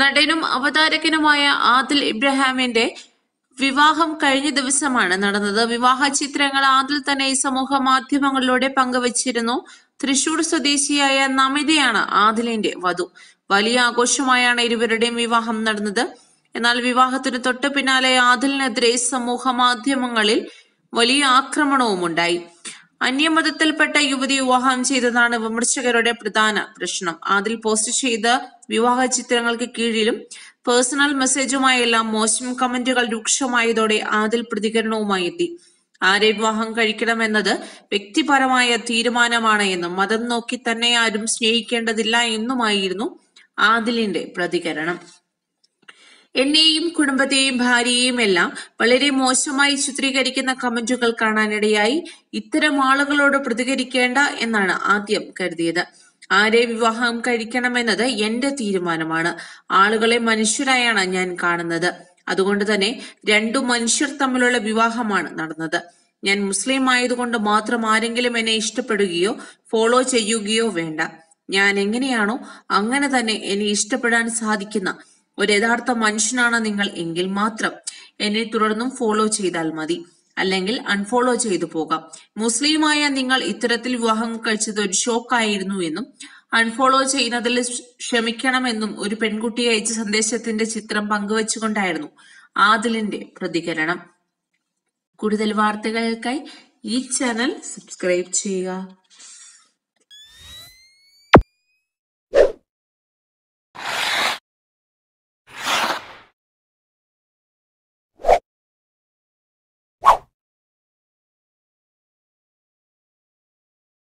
നടനും അവതാരകനുമായ ആദിൽ ഇബ്രഹാമിന്റെ വിവാഹം കഴിഞ്ഞ ദിവസമാണ് നടന്നത് വിവാഹ ചിത്രങ്ങൾ ആദിൽ തന്നെ സമൂഹ മാധ്യമങ്ങളിലൂടെ പങ്കുവച്ചിരുന്നു തൃശൂർ സ്വദേശിയായ നമിതയാണ് ആദിലിന്റെ വധു വലിയ ആഘോഷമായാണ് ഇരുവരുടെയും വിവാഹം നടന്നത് എന്നാൽ വിവാഹത്തിന് തൊട്ടു പിന്നാലെ ആദിലിനെതിരെ സമൂഹ മാധ്യമങ്ങളിൽ വലിയ ആക്രമണവും ഉണ്ടായി അന്യമതത്തിൽപ്പെട്ട യുവതി വിവാഹം ചെയ്തതാണ് വിമർശകരുടെ പ്രധാന പ്രശ്നം അതിൽ പോസ്റ്റ് ചെയ്ത വിവാഹ ചിത്രങ്ങൾക്ക് കീഴിലും പേഴ്സണൽ മെസ്സേജുമായെല്ലാം മോശം കമന്റുകൾ രൂക്ഷമായതോടെ ആദിൽ പ്രതികരണവുമായി എത്തി ആരെ വിവാഹം കഴിക്കണമെന്നത് വ്യക്തിപരമായ തീരുമാനമാണ് എന്നും മതം നോക്കി തന്നെ ആരും സ്നേഹിക്കേണ്ടതില്ല എന്നുമായിരുന്നു ആദിലിന്റെ പ്രതികരണം എന്നെയും കുടുംബത്തെയും ഭാര്യയെയും എല്ലാം വളരെ മോശമായി ചിത്രീകരിക്കുന്ന കമന്റുകൾ കാണാനിടയായി ഇത്തരം ആളുകളോട് പ്രതികരിക്കേണ്ട എന്നാണ് ആദ്യം കരുതിയത് ആരെ വിവാഹം കഴിക്കണമെന്നത് എന്റെ തീരുമാനമാണ് ആളുകളെ മനുഷ്യരായാണ് ഞാൻ കാണുന്നത് അതുകൊണ്ട് തന്നെ രണ്ടു മനുഷ്യർ തമ്മിലുള്ള വിവാഹമാണ് നടന്നത് ഞാൻ മുസ്ലിം ആയതുകൊണ്ട് മാത്രം ആരെങ്കിലും എന്നെ ഇഷ്ടപ്പെടുകയോ ഫോളോ ചെയ്യുകയോ വേണ്ട ഞാൻ എങ്ങനെയാണോ അങ്ങനെ തന്നെ എന്നെ ഇഷ്ടപ്പെടാൻ സാധിക്കുന്ന ഒരു യഥാർത്ഥ മനുഷ്യനാണ് നിങ്ങൾ എങ്കിൽ മാത്രം എന്നെ തുടർന്നും ഫോളോ ചെയ്താൽ മതി അല്ലെങ്കിൽ അൺഫോളോ ചെയ്തു പോകാം മുസ്ലിമായ നിങ്ങൾ ഇത്തരത്തിൽ വിവാഹം കഴിച്ചത് ഒരു ഷോക്കായിരുന്നു എന്നും അൺഫോളോ ചെയ്യുന്നതിൽ ക്ഷമിക്കണമെന്നും ഒരു പെൺകുട്ടി അയച്ച സന്ദേശത്തിന്റെ ചിത്രം പങ്കുവച്ചുകൊണ്ടായിരുന്നു ആദിലിന്റെ പ്രതികരണം കൂടുതൽ വാർത്തകൾക്കായി ഈ ചാനൽ സബ്സ്ക്രൈബ് ചെയ്യുക